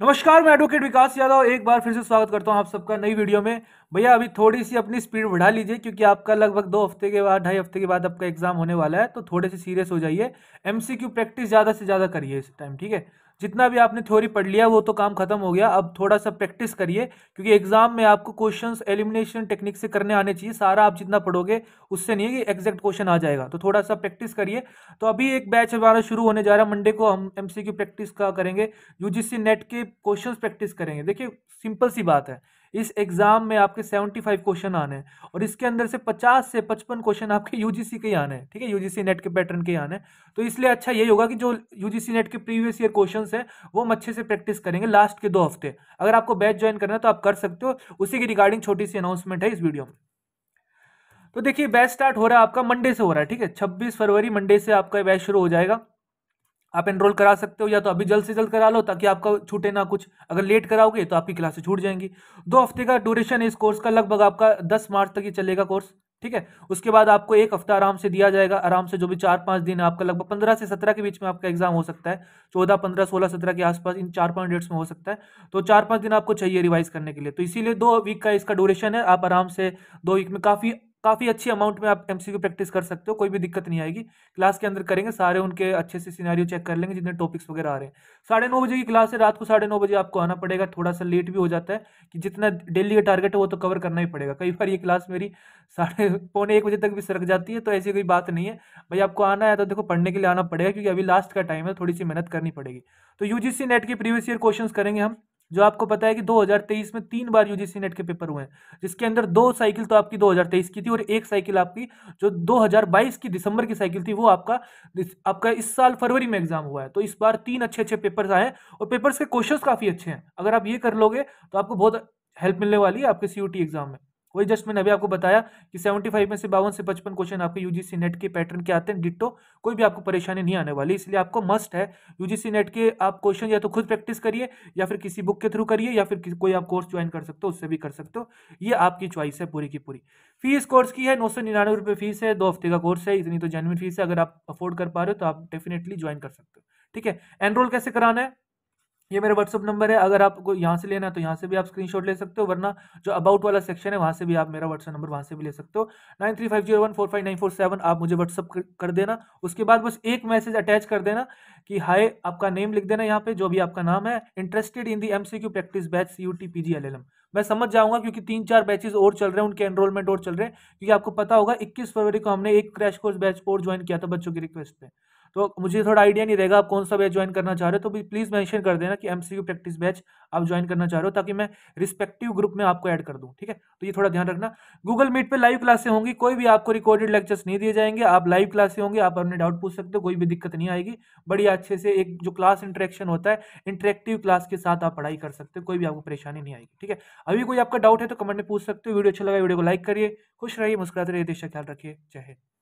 नमस्कार मैं एडवोकेट विकास यादव एक बार फिर से स्वागत करता हूं आप सबका नई वीडियो में भैया अभी थोड़ी सी अपनी स्पीड बढ़ा लीजिए क्योंकि आपका लगभग दो हफ्ते के बाद ढाई हफ्ते के बाद आपका एग्जाम होने वाला है तो थोड़े से सीरियस हो जाइए एमसीक्यू प्रैक्टिस ज़्यादा से ज़्यादा करिए इस टाइम ठीक है जितना भी आपने थ्योरी पढ़ लिया वो तो काम खत्म हो गया अब थोड़ा सा प्रैक्टिस करिए क्योंकि एग्जाम में आपको क्वेश्चंस एलिमिनेशन टेक्निक से करने आने चाहिए सारा आप जितना पढ़ोगे उससे नहीं है कि एग्जैक्ट क्वेश्चन आ जाएगा तो थोड़ा सा प्रैक्टिस करिए तो अभी एक बैच हमारा शुरू होने जा रहा है मंडे को हम एम प्रैक्टिस का करेंगे यू नेट के क्वेश्चन प्रैक्टिस करेंगे देखिए सिंपल सी बात है इस एग्जाम में आपके 75 क्वेश्चन आने हैं और इसके अंदर से 50 से 55 क्वेश्चन आपके यूजीसी के आने हैं ठीक है यूजीसी नेट के पैटर्न के आने हैं तो इसलिए अच्छा यही होगा कि जो यूजीसी नेट के प्रीवियस ईयर क्वेश्चन हैं वो हम अच्छे से प्रैक्टिस करेंगे लास्ट के दो हफ्ते अगर आपको बैच ज्वाइन करना है तो आप कर सकते हो उसी की रिगार्डिंग छोटी सी अनाउंसमेंट है इस वीडियो में तो देखिए बैच स्टार्ट हो रहा है आपका मंडे से हो रहा है ठीक है छब्बीस फरवरी मंडे से आपका बैच शुरू हो जाएगा आप एनरोल करा सकते हो या तो अभी जल्द से जल्द करा लो ताकि आपका छूटे ना कुछ अगर लेट कराओगे तो आपकी क्लासेस छूट जाएंगी दो हफ्ते का ड्यूरेशन है इस कोर्स का लगभग आपका दस मार्च तक ही चलेगा कोर्स ठीक है उसके बाद आपको एक हफ्ता आराम से दिया जाएगा आराम से जो भी चार पाँच दिन आपका लगभग पंद्रह से सत्रह के बीच में आपका एग्जाम हो सकता है चौदह पंद्रह सोलह सत्रह के आसपास इन चार पाँच डेट्स में हो सकता है तो चार पाँच दिन आपको चाहिए रिवाइज करने के लिए तो इसीलिए दो वीक का इसका ड्यूरेशन है आप आराम से दो वीक में काफ़ी काफ़ी अच्छी अमाउंट में आप एम प्रैक्टिस कर सकते हो कोई भी दिक्कत नहीं आएगी क्लास के अंदर करेंगे सारे उनके अच्छे से सिनारियो चेक कर लेंगे जितने टॉपिक्स वगैरह आ रहे हैं साढ़े नौ बजे की क्लास है रात को साढ़े नौ बजे आपको आना पड़ेगा थोड़ा सा लेट भी हो जाता है कि जितना डेली का टारगेट है वो तो कवर करना ही पड़ेगा कई बार ये क्लास मेरी साढ़े पौने एक बजे तक भी सरक जाती है तो ऐसी कोई बात नहीं है भाई आपको आना है तो देखो पढ़ने के लिए आना पड़ेगा क्योंकि अभी लास्ट का टाइम है थोड़ी सी मेहनत करनी पड़ेगी तो यूजीसी नेट के प्रीवियस ईयर क्वेश्चन करेंगे हम जो आपको पता है कि 2023 में तीन बार यूजीसी नेट के पेपर हुए हैं जिसके अंदर दो साइकिल तो आपकी 2023 की थी और एक साइकिल आपकी जो 2022 की दिसंबर की साइकिल थी वो आपका आपका इस साल फरवरी में एग्जाम हुआ है तो इस बार तीन अच्छे अच्छे पेपर्स आए और पेपर्स के क्वेश्चन काफ़ी अच्छे हैं अगर आप ये कर लोगे तो आपको बहुत हेल्प मिलने वाली है आपके सी एग्जाम में वही जस्ट मैंने अभी आपको बताया कि 75 में से बावन से पचपन क्वेश्चन आपके यूजीसी नेट के पैटर्न के आते हैं डिट्टो कोई भी आपको परेशानी नहीं आने वाली इसलिए आपको मस्ट है यूजीसी नेट के आप क्वेश्चन या तो खुद प्रैक्टिस करिए या फिर किसी बुक के थ्रू करिए या फिर कोई आप कोर्स ज्वाइन कर सकते हो उससे भी कर सकते हो ये आपकी च्वाइस है पूरी की पूरी फीस कोर्स की है नौ सौ निन्यानवे रुपये फीस है दो हफ्ते का कोर्स है इतनी तो जेनविन फीस है अगर आप अफोर्ड कर पा रहे हो तो आप डेफिनेटली ज्वाइन कर सकते हो ठीक है एनरोल कैसे कराना है ये मेरा व्हाट्सअप नंबर है अगर आपको यहाँ से लेना है तो यहाँ से भी आप स्क्रीनशॉट ले सकते हो वरना जो अबाउट वाला सेक्शन है वहाँ से भी आप मेरा व्हाट्सअप नंबर वहाँ से भी ले सकते हो nine three five zero one four five nine four seven आप मुझे व्हाट्सअप कर देना उसके बाद बस एक मैसेज अटैच कर देना कि हाय आपका नेम लिख देना यहाँ पे जो भी आपका नाम है interested in the M C Q practice batch C U T P G L L M मैं समझ जाऊंगा क्योंकि तीन चार बैचेज और चल रहे हैं उनके एनरोलमेंट और चल रहे हैं क्योंकि आपको पता होगा इक्कीस फरवरी को हमने एक क्रैश कोर्स बैच और ज्वाइन किया था बच्चों की रिक्वेस्ट पर तो मुझे थोड़ा आइडिया नहीं रहेगा आप कौन सा बैच ज्वाइन करना चाह रहे हो तो प्लीज़ मेंशन कर देना कि एमसीक्यू प्रैक्टिस बैच आप ज्वाइन करना चाह रहे हो ताकि मैं रिस्पेक्टिव ग्रुप में आपको ऐड कर दूँ ठीक है तो ये थोड़ा ध्यान रखना गूगल मीट पर लाइव क्लासे होंगी कोई भी आपको रिकॉर्डेड लेक्चर्स नहीं दिए जाएंगे आप लाइव क्लासे होंगी आप अपने डाउट पूछ सकते हो कोई भी दिक्कत नहीं आएगी बड़ी अच्छे से एक जो क्लास इंटरेक्शन होता है इंटरेक्टिव क्लास के साथ आप पढ़ाई कर सकते हो कोई भी आपको परेशानी नहीं आएगी ठीक है अभी कोई आपका डाउट है तो कमेंट में पूछ सकते हो वीडियो अच्छा लगा वीडियो को लाइक करिए खुश रहिए मुस्कुराते रहिए देश का ख्याल रखिए जय हिंद